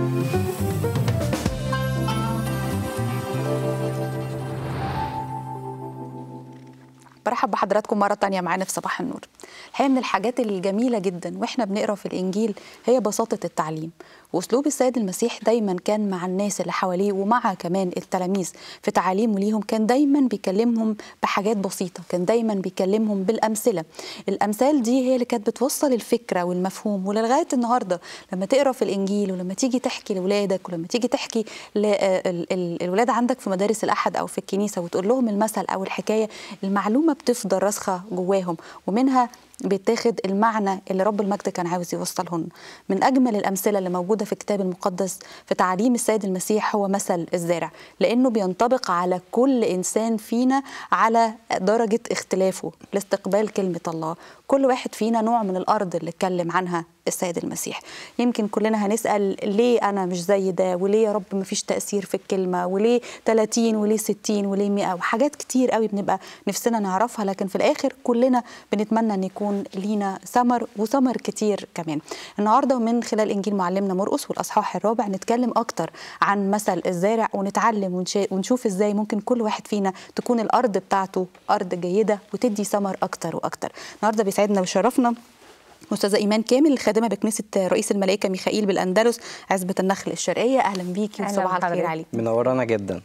Thank you. برحب بحضراتكم مرة تانية معانا في صباح النور الحقيقة من الحاجات الجميلة جدا وإحنا بنقرأ في الإنجيل هي بساطة التعليم وأسلوب السيد المسيح دايما كان مع الناس اللي حواليه ومع كمان التلاميذ في تعاليمه ليهم كان دايما بيكلمهم بحاجات بسيطة كان دايما بيكلمهم بالأمثلة الأمثال دي هي اللي كانت بتوصل الفكرة والمفهوم ولغاية النهاردة لما تقرأ في الإنجيل ولما تيجي تحكي لأولادك ولما تيجي تحكي للولاد عندك في مدارس الأحد أو في الكنيسة وتقول لهم المثل أو الحكاية المعلومة بتفضل راسخه جواهم ومنها بيتاخد المعنى اللي رب المجد كان عاوز يوصلهن من أجمل الأمثلة اللي موجودة في الكتاب المقدس في تعاليم السيد المسيح هو مثل الزارع لأنه بينطبق على كل إنسان فينا على درجة اختلافه لاستقبال كلمة الله كل واحد فينا نوع من الأرض اللي اتكلم عنها السيد المسيح يمكن كلنا هنسأل ليه أنا مش زي ده وليه يا رب مفيش تأثير في الكلمة وليه 30 وليه 60 وليه 100 وحاجات كتير قوي بنبقى نفسنا نعرفها لكن في الآخر كلنا بنتمنى أن يكون تكون لينا ثمر وثمر كتير كمان النهارده من خلال انجيل معلمنا مرقس والاصحاح الرابع نتكلم اكتر عن مثل الزارع ونتعلم ونشوف ازاي ممكن كل واحد فينا تكون الارض بتاعته ارض جيده وتدي ثمر اكتر واكتر النهارده بيسعدنا ويشرفنا الاستاذه ايمان كامل الخادمه بكنيسه رئيس الملائكه ميخائيل بالاندلس عزبه النخل الشرقيه اهلا بيكي وصباح الخير عليك منورانا جدا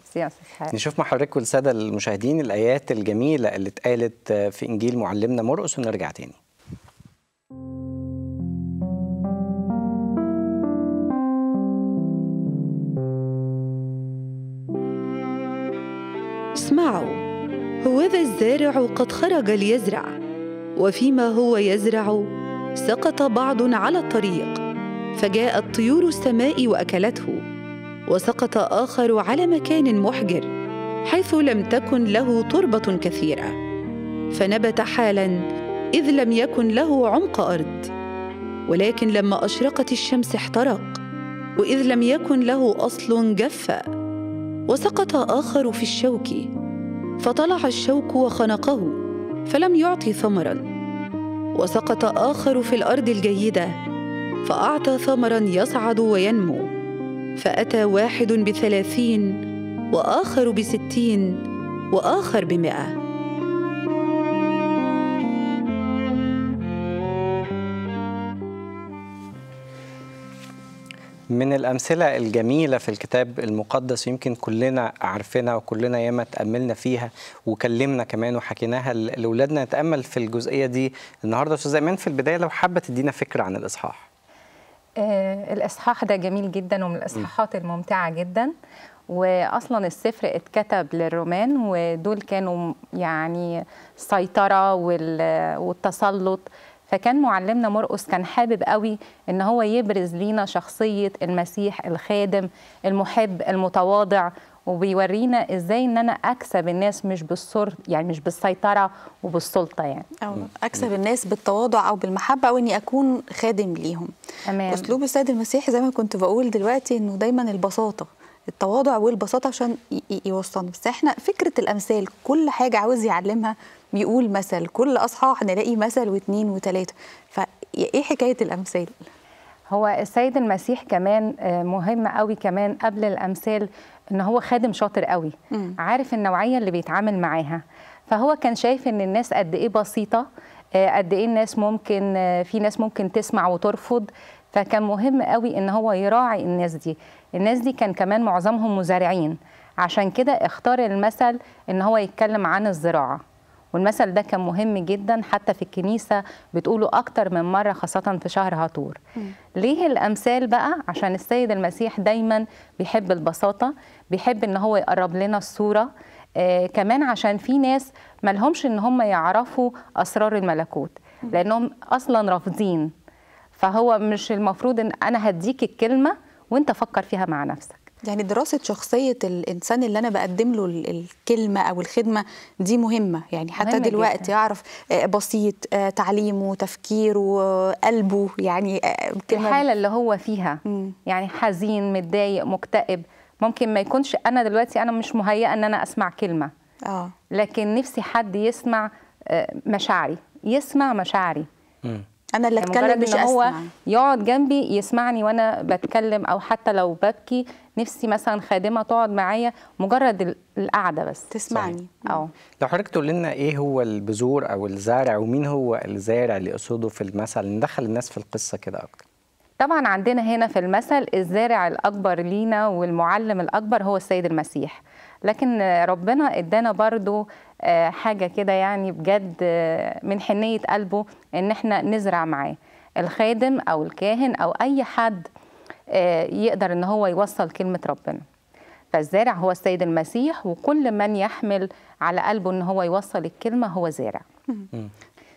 نشوف مع حضرتك والساده المشاهدين الايات الجميله اللي اتقالت في انجيل معلمنا مرقس ونرجع تاني اسمعوا هوذا الزارع قد خرج ليزرع وفيما هو يزرع سقط بعض على الطريق فجاءت طيور السماء واكلته وسقط اخر على مكان محجر حيث لم تكن له تربه كثيره فنبت حالا اذ لم يكن له عمق ارض ولكن لما اشرقت الشمس احترق واذ لم يكن له اصل جف وسقط اخر في الشوك فطلع الشوك وخنقه فلم يعطي ثمرا وسقط آخر في الأرض الجيدة فأعطى ثمرا يصعد وينمو فأتى واحد بثلاثين وآخر بستين وآخر بمئة من الأمثلة الجميلة في الكتاب المقدس يمكن كلنا عارفينها وكلنا ياما تأملنا فيها وكلمنا كمان وحكيناها لأولادنا نتأمل في الجزئية دي النهاردة أستاذ إيمان في البداية لو حابة تدينا فكرة عن الإصحاح آه الإصحاح ده جميل جدا ومن الإصحاحات الممتعة جدا واصلا السفر اتكتب للرومان ودول كانوا يعني السيطره والتسلط فكان معلمنا مرقس كان حابب قوي ان هو يبرز لينا شخصيه المسيح الخادم المحب المتواضع وبيورينا ازاي ان انا اكسب الناس مش بالسر يعني مش بالسيطره وبالسلطه يعني أو اكسب الناس بالتواضع او بالمحبه او اني اكون خادم ليهم تمام اسلوب السيد المسيح زي ما كنت بقول دلوقتي انه دايما البساطه التواضع والبساطه عشان يوصلنا بس احنا فكره الامثال كل حاجه عاوز يعلمها بيقول مثل كل اصحاح نلاقي مثل واثنين وثلاثه فايه إيه حكايه الامثال هو السيد المسيح كمان آه، مهم قوي كمان قبل الامثال ان هو خادم شاطر قوي م. عارف النوعيه اللي بيتعامل معاها فهو كان شايف ان الناس قد ايه بسيطه آه، قد ايه الناس ممكن آه، في ناس ممكن تسمع وترفض فكان مهم قوي ان هو يراعي الناس دي الناس دي كان كمان معظمهم مزارعين عشان كده اختار المثل ان هو يتكلم عن الزراعه والمثل ده كان مهم جدا حتى في الكنيسة بتقوله أكتر من مرة خاصة في شهر هاتور ليه الأمثال بقى عشان السيد المسيح دايما بيحب البساطة بيحب إن هو يقرب لنا الصورة آه كمان عشان في ناس ملهمش إن هم يعرفوا أسرار الملكوت لأنهم أصلا رافضين فهو مش المفروض إن أنا هديك الكلمة وانت فكر فيها مع نفسك يعني دراسة شخصية الإنسان اللي أنا بقدم له الكلمة أو الخدمة دي مهمة يعني حتى مهمة دلوقتي جدا. أعرف آه، بسيط آه، تعليمه تفكيره قلبه يعني آه، الحالة اللي هو فيها يعني حزين متضايق مكتئب ممكن ما يكونش أنا دلوقتي أنا مش مهيئة أن أنا أسمع كلمة آه. لكن نفسي حد يسمع مشاعري يسمع مشاعري انا اللي يعني اتكلم مش هو يقعد جنبي يسمعني وانا بتكلم او حتى لو ببكي نفسي مثلا خادمه تقعد معايا مجرد القعده بس تسمعني اه لو حضرتك تقول لنا ايه هو البذور او الزارع ومين هو الزارع اللي قصده في المثل ندخل الناس في القصه كده اكتر طبعا عندنا هنا في المثل الزارع الاكبر لينا والمعلم الاكبر هو السيد المسيح لكن ربنا ادانا برضو آه، حاجة كده يعني بجد آه، من حنية قلبه ان احنا نزرع معاه الخادم او الكاهن او اي حد آه، يقدر ان هو يوصل كلمة ربنا فالزارع هو السيد المسيح وكل من يحمل على قلبه ان هو يوصل الكلمة هو زارع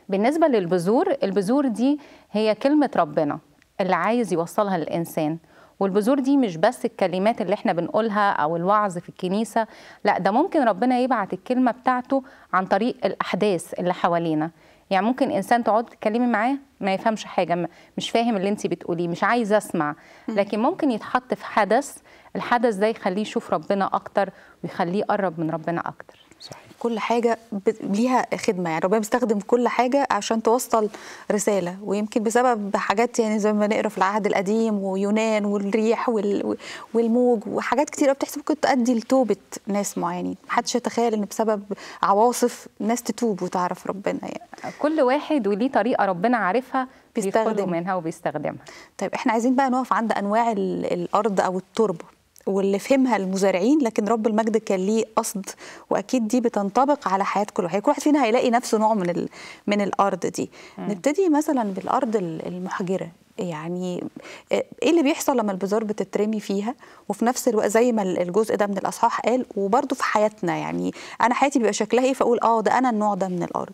بالنسبة للبذور البذور دي هي كلمة ربنا اللي عايز يوصلها للإنسان والبذور دي مش بس الكلمات اللي احنا بنقولها او الوعظ في الكنيسه لا ده ممكن ربنا يبعت الكلمه بتاعته عن طريق الاحداث اللي حوالينا يعني ممكن انسان تقعد تتكلمي معاه ما يفهمش حاجه مش فاهم اللي انت بتقوليه مش عايز اسمع لكن ممكن يتحط في حدث الحدث ده يخليه يشوف ربنا اكتر ويخليه يقرب من ربنا اكتر صحيح. كل حاجه ليها خدمه يعني ربنا بيستخدم كل حاجه عشان توصل رساله ويمكن بسبب حاجات يعني زي ما نقرا في العهد القديم ويونان والريح وال... والموج وحاجات كتير بتحصل ممكن تؤدي لتوبه ناس معينين محدش يتخيل ان بسبب عواصف ناس تتوب وتعرف ربنا يعني كل واحد وليه طريقه ربنا عارفها بيستخدم منها وبيستخدمها طيب احنا عايزين بقى نقف عند انواع الارض او التربه واللي فهمها المزارعين لكن رب المجد كان ليه قصد واكيد دي بتنطبق على حياه كل واحد كل واحد فينا هيلاقي نفسه نوع من ال... من الارض دي م. نبتدي مثلا بالارض المحجره يعني آه، ايه اللي بيحصل لما البذور بتترمي فيها وفي نفس الوقت زي ما الجزء ده من الاصحاح قال وبرده في حياتنا يعني انا حياتي بيبقى شكلها ايه فاقول اه ده انا النوع ده من الارض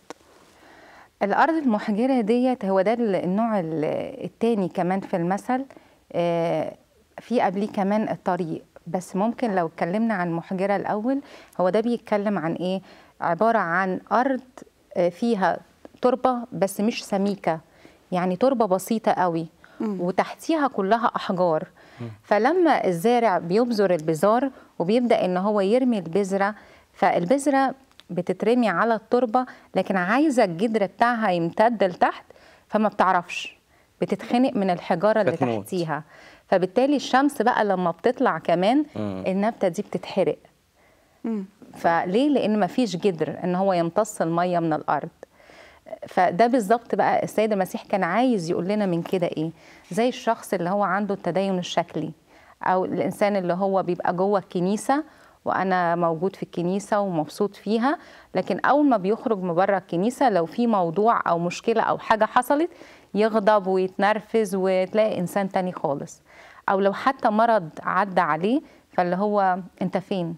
الارض المحجره ديت هو ده النوع الثاني كمان في المثل آه في قبليه كمان الطريق بس ممكن لو اتكلمنا عن محجرة الأول هو ده بيتكلم عن إيه؟ عبارة عن أرض آه، فيها تربة بس مش سميكة يعني تربة بسيطة قوي وتحتيها كلها أحجار فلما الزارع بيبذر البذار وبيبدأ إن هو يرمي البذرة فالبذرة بتترمي على التربة لكن عايزة الجدر بتاعها يمتد لتحت فما بتعرفش بتتخنق من الحجارة اللي تحتيها فبالتالي الشمس بقى لما بتطلع كمان النبته دي بتتحرق فليه لان مفيش جدر ان هو يمتص الميه من الارض فده بالظبط بقى السيد المسيح كان عايز يقول لنا من كده ايه زي الشخص اللي هو عنده التدين الشكلي او الانسان اللي هو بيبقى جوه الكنيسه وانا موجود في الكنيسه ومبسوط فيها لكن اول ما بيخرج من بره الكنيسه لو في موضوع او مشكله او حاجه حصلت يغضب ويتنرفز وتلاقي انسان تاني خالص او لو حتى مرض عدى عليه فاللي هو انت فين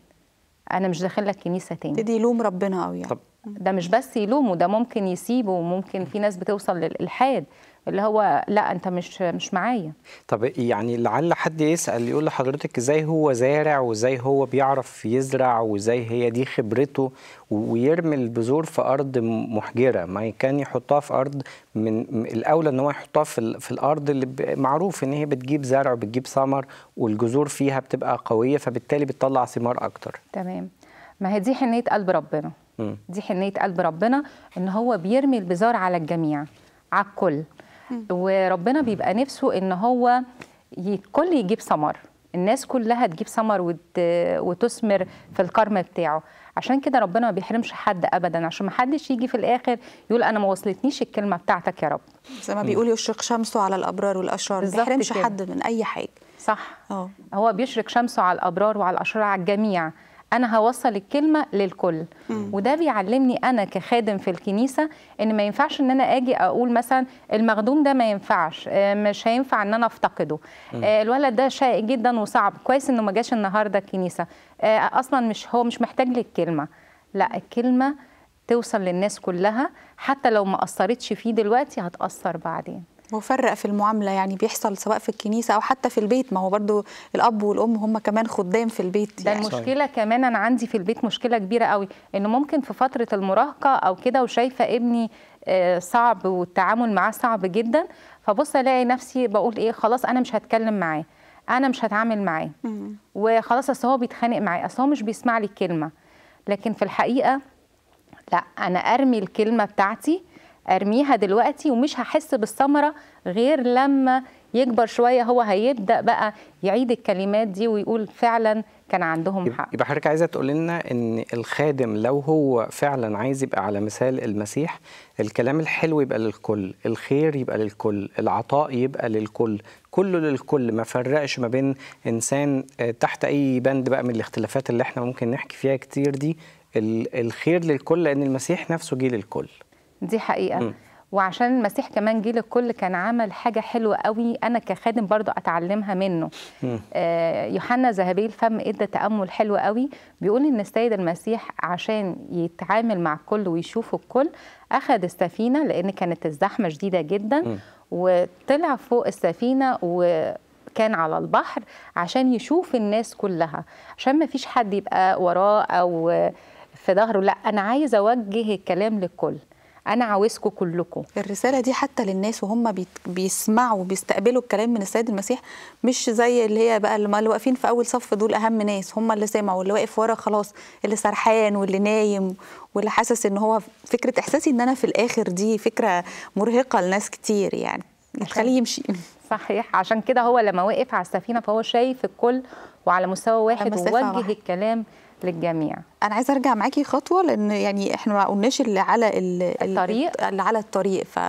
انا مش داخل لك كنيسه تاني تدي يلوم ربنا قوي يعني. ده مش بس يلومه ده ممكن يسيبه وممكن في ناس بتوصل للالحاد اللي هو لا انت مش مش معايا طب يعني لعل حد يسال يقول لحضرتك ازاي هو زارع وازاي هو بيعرف يزرع وازاي هي دي خبرته ويرمي البذور في ارض محجره ما كان يحطها في ارض من الاولى ان هو يحطها في, في الارض اللي معروف ان هي بتجيب زرع وبتجيب ثمر والجذور فيها بتبقى قويه فبالتالي بتطلع ثمار اكتر تمام ما هي دي حنيه قلب ربنا م. دي حنيه قلب ربنا ان هو بيرمي البذور على الجميع على الكل وربنا بيبقى نفسه ان هو الكل يجيب ثمر الناس كلها تجيب ثمر وتثمر في الكرم بتاعه عشان كده ربنا ما بيحرمش حد ابدا عشان ما حدش يجي في الاخر يقول انا ما وصلتنيش الكلمه بتاعتك يا رب زي ما بيقول يشرق شمسه على الابرار والاشرار ما بيحرمش كده. حد من اي حاجه صح أوه. هو بيشرق شمسه على الابرار وعلى الاشرار على الجميع انا هوصل الكلمه للكل مم. وده بيعلمني انا كخادم في الكنيسه ان ما ينفعش ان انا اجي اقول مثلا المخدوم ده ما ينفعش آه، مش هينفع ان انا افتقده مم. آه، الولد ده شائك جدا وصعب كويس انه ما جاش النهارده الكنيسه آه، اصلا مش هو مش محتاج للكلمه لا الكلمه توصل للناس كلها حتى لو ما اثرتش فيه دلوقتي هتاثر بعدين مفرق في المعامله يعني بيحصل سواء في الكنيسه او حتى في البيت ما هو برضو الاب والام هم كمان خدام في البيت ده يعني. المشكله كمان انا عندي في البيت مشكله كبيره قوي انه ممكن في فتره المراهقه او كده وشايفه ابني آه، صعب والتعامل معاه صعب جدا فبص الاقي نفسي بقول ايه خلاص انا مش هتكلم معاه انا مش هتعامل معاه وخلاص اصل هو بيتخانق معايا اصل هو مش بيسمع لي الكلمه لكن في الحقيقه لا انا ارمي الكلمه بتاعتي ارميها دلوقتي ومش هحس بالثمره غير لما يكبر شويه هو هيبدا بقى يعيد الكلمات دي ويقول فعلا كان عندهم حق يبقى حضرتك عايزه تقول لنا ان الخادم لو هو فعلا عايز يبقى على مثال المسيح الكلام الحلو يبقى للكل الخير يبقى للكل العطاء يبقى للكل كله للكل ما فرقش ما بين انسان آه، تحت اي بند بقى من الاختلافات اللي احنا ممكن نحكي فيها كتير دي الخير للكل لان المسيح نفسه جه للكل دي حقيقه م. وعشان المسيح كمان جه للكل كان عمل حاجه حلوه قوي انا كخادم برضو اتعلمها منه آه يوحنا ذهبي الفم ادى إيه تامل حلو قوي بيقول ان السيد المسيح عشان يتعامل مع الكل ويشوف الكل اخذ السفينه لان كانت الزحمه شديده جدا م. وطلع فوق السفينه و كان على البحر عشان يشوف الناس كلها عشان ما فيش حد يبقى وراه او في ظهره لا انا عايز اوجه الكلام للكل انا عاوزكم كلكم الرساله دي حتى للناس وهم بيسمعوا بيستقبلوا الكلام من السيد المسيح مش زي اللي هي بقى اللي واقفين في اول صف دول اهم ناس هم اللي سمعوا اللي واقف ورا خلاص اللي سرحان واللي نايم واللي حاسس ان هو فكره احساسي ان انا في الاخر دي فكره مرهقه لناس كتير يعني تخليه يمشي صحيح عشان كده هو لما وقف على السفينه فهو شايف الكل وعلى مستوى واحد ووجه الكلام للجميع انا عايزه ارجع معاكي خطوه لان يعني احنا ما قلناش اللي على الطريق اللي على الطريق ف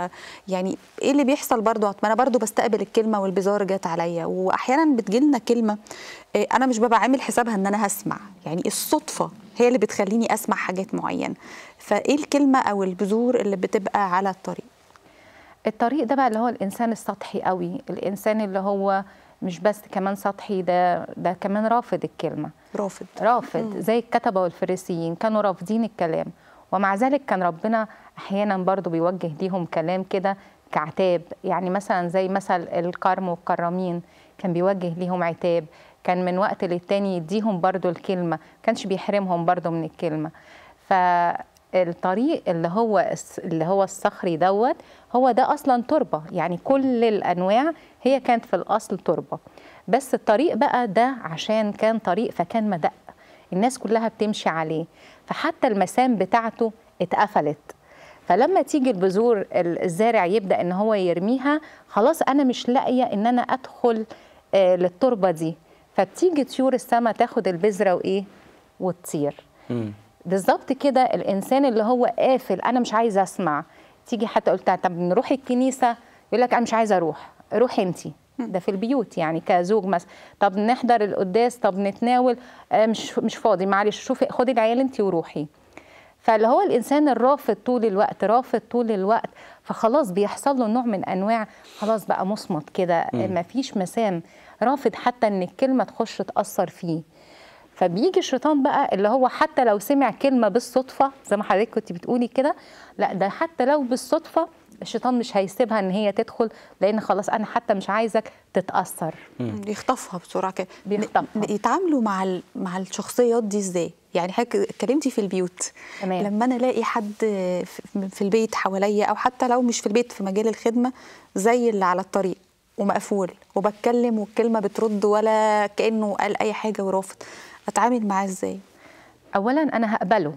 يعني ايه اللي بيحصل برضو ما انا برضو بستقبل الكلمه والبزار جت عليا واحيانا بتجي لنا كلمه آه، انا مش ببقى عامل حسابها ان انا هسمع يعني الصدفه هي اللي بتخليني اسمع حاجات معينه فايه الكلمه او البذور اللي بتبقى على الطريق الطريق ده بقى اللي هو الانسان السطحي قوي الانسان اللي هو مش بس كمان سطحي ده ده كمان رافض الكلمه رافض رافض مم. زي الكتبه والفريسيين كانوا رافضين الكلام ومع ذلك كان ربنا احيانا برضو بيوجه ليهم كلام كده كعتاب يعني مثلا زي مثل الكرم والكرامين كان بيوجه ليهم عتاب كان من وقت للتاني يديهم برضو الكلمة كانش بيحرمهم برضو من الكلمة فالطريق اللي هو اللي هو الصخري دوت هو ده اصلا تربه يعني كل الانواع هي كانت في الأصل تربة بس الطريق بقى ده عشان كان طريق فكان مدق الناس كلها بتمشي عليه فحتى المسام بتاعته اتقفلت فلما تيجي البذور الزارع يبدا ان هو يرميها خلاص انا مش لاقيه ان انا ادخل آه، للتربه دي فبتيجي طيور السما تاخد البذره وايه وتطير بالظبط كده الانسان اللي هو قافل انا مش عايز اسمع تيجي حتى قلت طب نروح الكنيسه يقول لك انا مش عايز اروح روحي انتي ده في البيوت يعني كزوج مثلا طب نحضر القداس طب نتناول آه، مش مش فاضي معلش شوفي خدي العيال انت وروحي فاللي هو الانسان الرافض طول الوقت رافض طول الوقت فخلاص بيحصل له نوع من انواع خلاص بقى مصمت كده مفيش مسام رافض حتى ان الكلمه تخش تاثر فيه فبيجي الشيطان بقى اللي هو حتى لو سمع كلمه بالصدفه زي ما حضرتك كنت بتقولي كده لا ده حتى لو بالصدفه الشيطان مش هيسيبها ان هي تدخل لان خلاص انا حتى مش عايزك تتاثر يعني يخطفها بسرعه كده بيخطفها يتعاملوا مع ال... مع الشخصيات دي ازاي يعني حضرتك اتكلمتي في البيوت تمام. لما انا الاقي حد في البيت حواليا او حتى لو مش في البيت في مجال الخدمه زي اللي على الطريق ومقفول وبتكلم والكلمه بترد ولا كانه قال اي حاجه ورافض اتعامل معاه ازاي اولا انا هقبله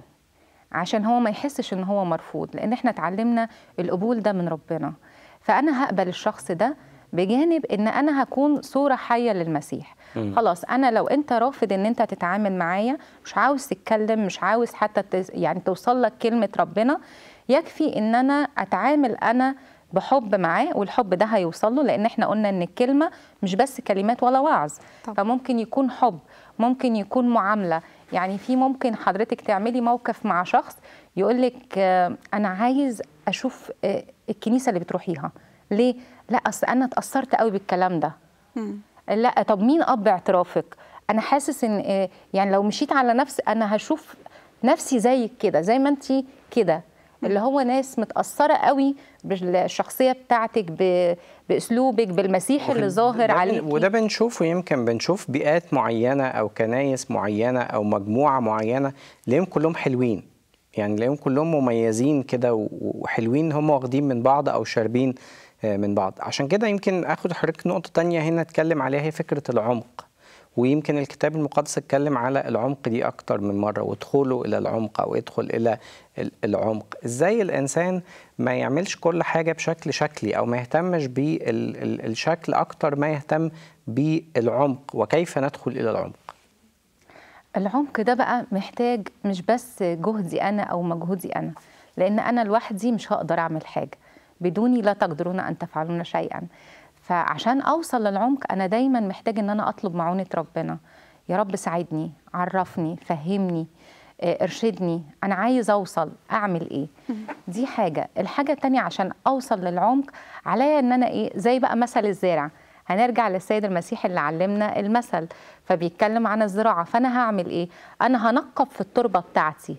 عشان هو ما يحسش ان هو مرفوض لان احنا اتعلمنا القبول ده من ربنا فانا هقبل الشخص ده بجانب ان انا هكون صوره حيه للمسيح مم. خلاص انا لو انت رافض ان انت تتعامل معايا مش عاوز تتكلم مش عاوز حتى يعني توصل لك كلمه ربنا يكفي ان انا اتعامل انا بحب معاه والحب ده هيوصل له لان احنا قلنا ان الكلمه مش بس كلمات ولا وعظ فممكن يكون حب ممكن يكون معامله يعني في ممكن حضرتك تعملي موقف مع شخص يقول لك آه، انا عايز اشوف آه، الكنيسه اللي بتروحيها ليه لا اصل انا اتاثرت قوي بالكلام ده لا طب مين اب اعترافك انا حاسس ان آه، يعني لو مشيت على نفس انا هشوف نفسي زيك كده زي ما انت كده اللي هو ناس متاثره قوي بالشخصيه بتاعتك باسلوبك بالمسيح اللي ظاهر عليك وده بنشوفه يمكن بنشوف بيئات معينه او كنايس معينه او مجموعه معينه ليهم كلهم حلوين يعني ليهم كلهم مميزين كده وحلوين هم واخدين من بعض او شاربين آه، من بعض عشان كده يمكن اخد حضرتك نقطه تانية هنا اتكلم عليها هي فكره العمق ويمكن الكتاب المقدس اتكلم على العمق دي أكتر من مرة وادخلوا إلى العمق أو ادخل إلى العمق إزاي الإنسان ما يعملش كل حاجة بشكل شكلي أو ما يهتمش بالشكل أكتر ما يهتم بالعمق وكيف ندخل إلى العمق العمق ده بقى محتاج مش بس جهدي أنا أو مجهودي أنا لأن أنا لوحدي مش هقدر أعمل حاجة بدوني لا تقدرون أن تفعلون شيئا فعشان اوصل للعمق انا دايما محتاج ان انا اطلب معونه ربنا يا رب ساعدني عرفني فهمني آه، ارشدني انا عايز اوصل اعمل ايه دي حاجه الحاجه الثانيه عشان اوصل للعمق عليا ان انا ايه زي بقى مثل الزارع هنرجع للسيد المسيح اللي علمنا المثل فبيتكلم عن الزراعه فانا هعمل ايه انا هنقب في التربه بتاعتي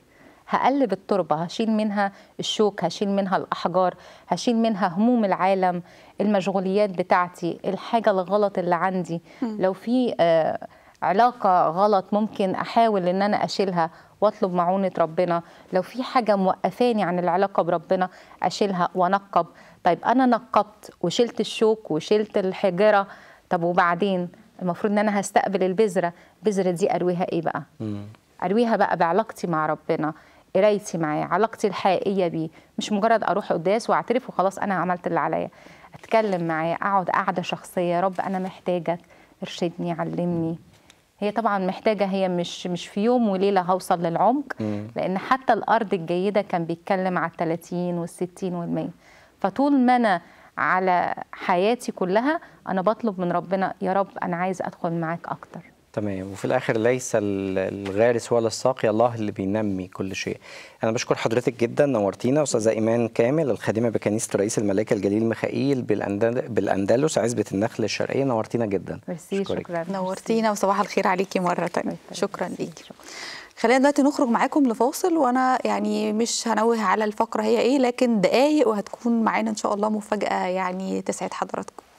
هقلب التربه هشيل منها الشوك هشيل منها الاحجار هشيل منها هموم العالم المشغوليات بتاعتي الحاجه الغلط اللي عندي لو في آه، علاقة غلط ممكن أحاول إن أنا أشيلها وأطلب معونة ربنا لو في حاجة موقفاني عن العلاقة بربنا أشيلها وأنقب طيب أنا نقبت وشلت الشوك وشلت الحجرة طب وبعدين المفروض إن أنا هستقبل البذرة البذرة دي أرويها إيه بقى؟ أرويها بقى بعلاقتي مع ربنا قرايتي معاه علاقتي الحقيقيه بيه مش مجرد اروح قداس واعترف وخلاص انا عملت اللي عليا اتكلم معاه اقعد قعده شخصيه يا رب انا محتاجك ارشدني علمني هي طبعا محتاجه هي مش مش في يوم وليله هوصل للعمق لان حتى الارض الجيده كان بيتكلم على ال 30 وال 60 وال 100 فطول ما انا على حياتي كلها انا بطلب من ربنا يا رب انا عايز ادخل معاك اكتر تمام وفي الاخر ليس الغارس ولا الساقي الله اللي بينمي كل شيء انا بشكر حضرتك جدا نورتينا استاذه ايمان كامل الخادمه بكنيسه رئيس الملائكه الجليل ميخائيل بالاندلس عزبه النخل الشرقيه نورتينا جدا ميرسي شكرا نورتينا وصباح الخير عليكي مره ثانيه شكرا ليكي خلينا دلوقتي نخرج معاكم لفاصل وانا يعني مش هنوه على الفقره هي ايه لكن دقايق وهتكون معانا ان شاء الله مفاجاه يعني تسعد حضراتكم